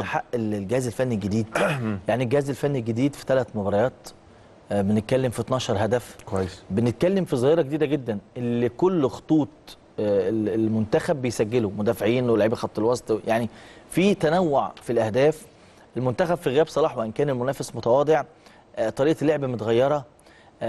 صد. حق الجهاز الفني الجديد يعني الجهاز الفني الجديد في ثلاث مباريات آه، بنتكلم في 12 هدف كويس بنتكلم في ظاهره جديده جدا اللي كل خطوط آه، المنتخب بيسجله مدافعين ولاعيبه خط الوسط يعني في تنوع في الاهداف المنتخب في غياب صلاح وان كان المنافس متواضع آه، طريقه اللعب متغيره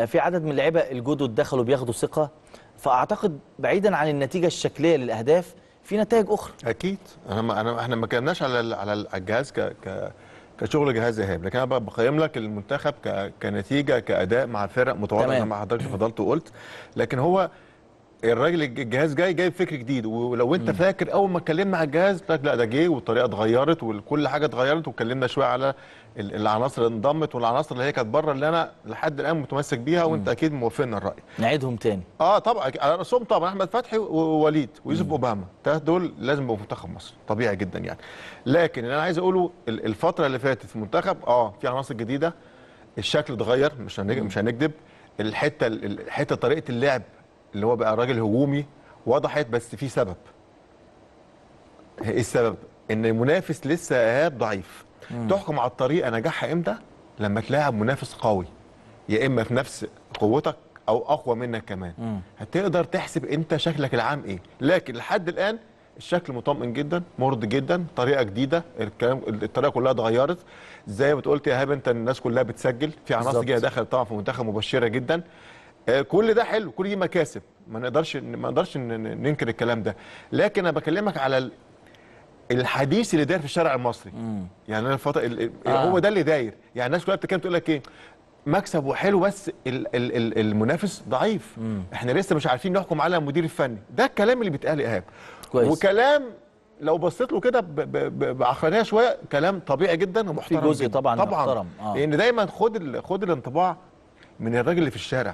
في عدد من اللعيبه الجدد دخلوا بياخدوا ثقه فاعتقد بعيدا عن النتيجه الشكليه للاهداف في نتائج اخرى اكيد انا ما انا احنا ما اتكلمناش على على الجهاز ك ك كشغل جهاز ايهاب لكن انا بقيم لك المنتخب كنتيجه كاداء مع الفرق متواضع زي ما حضرتك فضلت وقلت لكن هو الراجل الجهاز جاي جايب فكر جديد ولو انت مم. فاكر اول ما اتكلمنا على الجهاز لا ده جه والطريقه اتغيرت وكل حاجه اتغيرت واتكلمنا شويه على العناصر اللي انضمت والعناصر اللي هي كانت بره اللي انا لحد الان متمسك بيها وانت مم. اكيد موافقنا الراي نعيدهم تاني اه طبعا على راسهم طبعا احمد فتحي ووليد ويوسف اوباما الثلاث دول لازم يبقوا في منتخب مصر طبيعي جدا يعني لكن اللي انا عايز اقوله الفتره اللي فاتت في المنتخب اه في عناصر جديده الشكل اتغير مش هنجد مش هنكذب الحته الحته طريقه اللعب اللي هو بقى راجل هجومي وضحت بس في سبب ايه السبب ان المنافس لسه ايهاب ضعيف مم. تحكم على الطريقه نجاحها امتى لما تلاعب منافس قوي يا اما في نفس قوتك او اقوى منك كمان مم. هتقدر تحسب انت شكلك العام ايه لكن لحد الان الشكل مطمئن جدا مرضي جدا طريقه جديده الكلام الطريقه كلها اتغيرت زي ما قلت يا ايهاب انت الناس كلها بتسجل في عناصر جايه دخلت طبعا في منتخب مبشره جدا آه، كل ده حلو كل دي مكاسب ما نقدرش ما نقدرش ننكر الكلام ده لكن انا بكلمك على الحديث اللي داير في الشارع المصري مم. يعني انا الفتره آه. هو ده اللي داير يعني الناس كلها بتتكلم تقول لك ايه مكسب وحلو بس ال ال ال المنافس ضعيف مم. احنا لسه مش عارفين نحكم على المدير الفني ده الكلام اللي بيتقال ايهاب وكلام لو بصيت له كده بعقلانيه شويه كلام طبيعي جدا ومحترم في جزء طبعا طبعا محترم. آه. لان دايما خد خد الانطباع من الراجل اللي في الشارع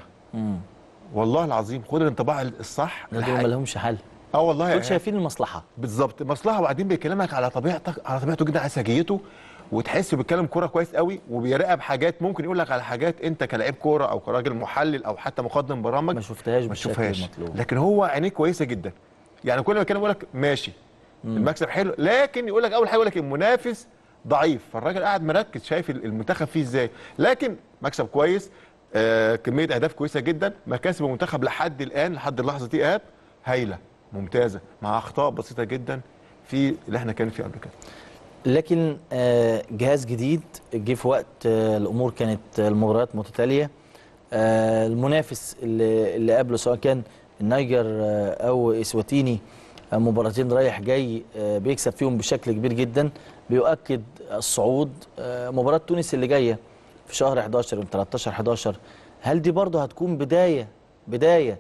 والله العظيم خد الانطباع الصح دول ما لهمش حل اه والله دول يعني شايفين المصلحه بالظبط مصلحه وبعدين بيكلمك على طبيعتك على طبيعته جدا على سجيته وتحس بيتكلم كوره كويس قوي وبيراقب حاجات ممكن يقول لك على حاجات انت كلاعب كوره او كراجل محلل او حتى مقدم برامج ما شفتهاش ما شفتهاش لكن هو عينيه كويسه جدا يعني كل ما يتكلم يقول لك ماشي مم. المكسب حلو لكن يقول لك اول حاجه يقول لك المنافس ضعيف فالراجل قاعد مركز شايف المنتخب فيه ازاي لكن مكسب كويس آه، كميه اهداف كويسه جدا مكاسب المنتخب لحد الان لحد اللحظه دي اهات هايله ممتازه مع اخطاء بسيطه جدا في اللي احنا كان فيه قبل كده لكن آه، جهاز جديد جه في وقت آه، الامور كانت المباريات متتاليه المنافس اللي اللي قبله سواء كان النيجر او اسواتيني مباراتين رايح جاي بيكسب فيهم بشكل كبير جدا بيؤكد الصعود مباراه تونس اللي جايه في شهر 11 من 13 11 هل دي برضه هتكون بدايه بدايه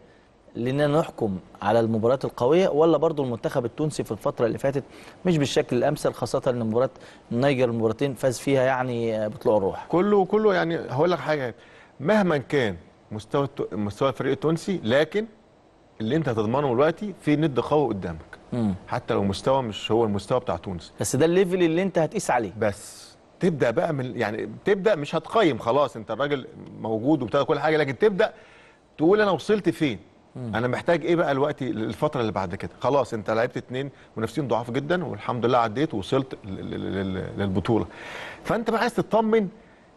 لاننا نحكم على المباريات القويه ولا برضه المنتخب التونسي في الفتره اللي فاتت مش بالشكل الامثل خاصه ان مباراه النيجر المباراتين فاز فيها يعني بطلوع الروح كله كله يعني هقول لك حاجه مهما كان مستوى مستوى الفريق التونسي لكن اللي انت هتضمنه دلوقتي في ند قوي قدامك مم. حتى لو مستوى مش هو المستوى بتاع تونس بس ده الليفل اللي انت هتقيس عليه بس تبدا بقى من يعني تبدا مش هتقيم خلاص انت الراجل موجود وبتاع كل حاجه لكن تبدا تقول انا وصلت فين مم. انا محتاج ايه بقى الوقت الفتره اللي بعد كده خلاص انت لعبت اتنين منافسين ضعاف جدا والحمد لله عديت ووصلت للبطوله فانت بقى عايز تطمن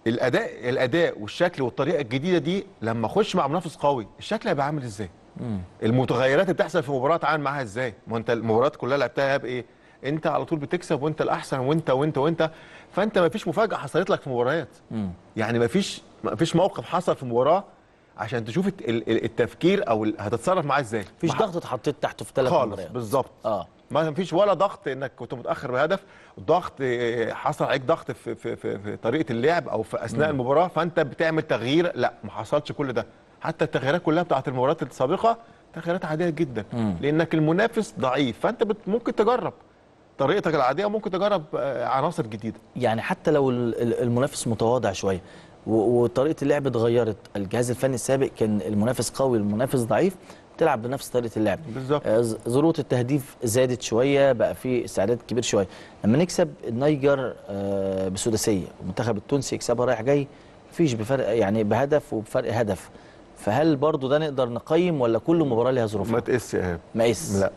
الاداء الاداء والشكل والطريقه الجديده دي لما اخش مع منافس قوي الشكل هيبقى عامل ازاي مم. المتغيرات اللي بتحصل في مباراه عامل معاها ازاي ما انت المباريات كلها لعبتها بايه انت على طول بتكسب وانت الاحسن وانت وانت وانت فانت ما فيش مفاجاه حصلت لك في مباريات يعني ما فيش ما فيش موقف حصل في مباراه عشان تشوف التفكير او هتتصرف معاه ازاي مفيش ضغط اتحطيت تحته في ثلاث مباريات خالص بالظبط اه ما فيش ولا ضغط انك كنت متاخر بهدف ضغط حصل عليك ضغط في في في, في طريقه اللعب او في اثناء مم. المباراه فانت بتعمل تغيير لا ما حصلش كل ده حتى التغييرات كلها بتاعه المباريات السابقه تغييرات عاديه جدا مم. لانك المنافس ضعيف فانت ممكن تجرب طريقتك العاديه ممكن تجرب آه، عناصر جديده يعني حتى لو المنافس متواضع شويه وطريقه اللعب اتغيرت الجهاز الفني السابق كان المنافس قوي المنافس ضعيف تلعب بنفس طريقه اللعب بالظبط آه، ظروف التهديف زادت شويه بقى في استعداد كبير شويه لما نكسب النيجر آه، بسداسيه المنتخب التونسي يكسبها رايح جاي مفيش بفرق يعني بهدف وبفرق هدف فهل برضو ده نقدر نقيم ولا كل مباراه ليها ظروفها ما تقيس يا ايهاب ما تقيس لا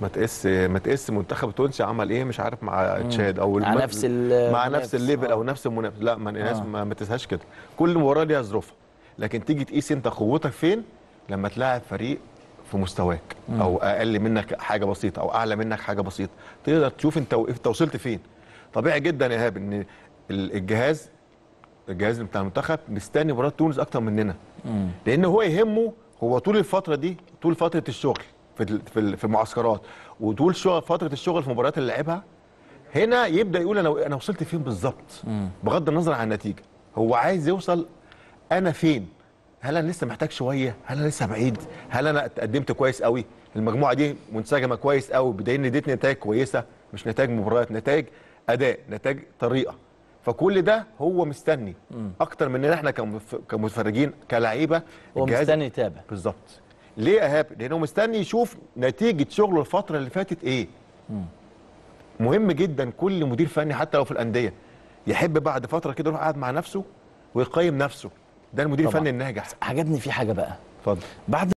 ما تقيس ما تقيس منتخب تونسي عمل ايه مش عارف مع تشاد او مع نفس مع نفس الليفل او آه. نفس المنافس لا ما الناس آه. ما تقيسهاش كده كل مباراه ليها ظروفها لكن تيجي تقيس انت قوتك فين لما تلاعب فريق في مستواك مم. او اقل منك حاجه بسيطه او اعلى منك حاجه بسيطه تقدر تشوف انت انت وصلت فين طبيعي جدا يا ايهاب ان الجهاز الجهاز بتاع المنتخب مستني مباراه تونس اكتر مننا مم. لان هو يهمه هو طول الفتره دي طول فتره الشغل في في في المعسكرات وطول فتره الشغل في مباريات اللي لعبها هنا يبدا يقول انا انا وصلت فين بالظبط بغض النظر عن النتيجه هو عايز يوصل انا فين هل انا لسه محتاج شويه هل انا لسه بعيد هل انا اتقدمت كويس قوي المجموعه دي منسجمه كويس قوي بدايه اديت نتائج كويسه مش نتائج مباريات نتائج اداء نتائج طريقه فكل ده هو مستني اكتر مننا احنا كمتفرجين كلاعيبه هو مستني يتابع بالظبط ليه ايهاب؟ لانه مستني يشوف نتيجه شغله الفتره اللي فاتت ايه. مهم جدا كل مدير فني حتى لو في الانديه يحب بعد فتره كده يروح قاعد مع نفسه ويقيم نفسه ده المدير الفني الناجح عجبني في حاجه بقى اتفضل بعد